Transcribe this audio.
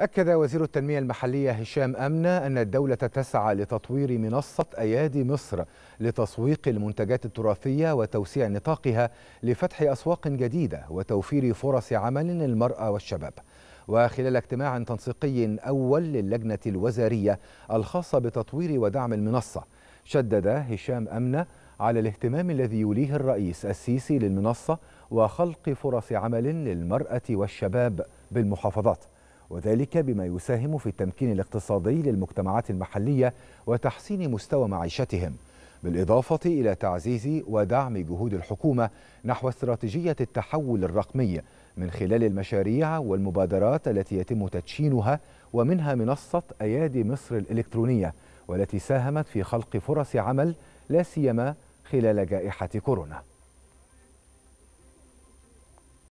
أكد وزير التنمية المحلية هشام أمنة أن الدولة تسعى لتطوير منصة أيادي مصر لتسويق المنتجات التراثية وتوسيع نطاقها لفتح أسواق جديدة وتوفير فرص عمل للمرأة والشباب وخلال اجتماع تنسيقي أول للجنة الوزارية الخاصة بتطوير ودعم المنصة شدد هشام أمنة على الاهتمام الذي يوليه الرئيس السيسي للمنصة وخلق فرص عمل للمرأة والشباب بالمحافظات وذلك بما يساهم في التمكين الاقتصادي للمجتمعات المحلية وتحسين مستوى معيشتهم بالإضافة إلى تعزيز ودعم جهود الحكومة نحو استراتيجية التحول الرقمي من خلال المشاريع والمبادرات التي يتم تدشينها ومنها منصة أيادي مصر الإلكترونية والتي ساهمت في خلق فرص عمل لا سيما خلال جائحة كورونا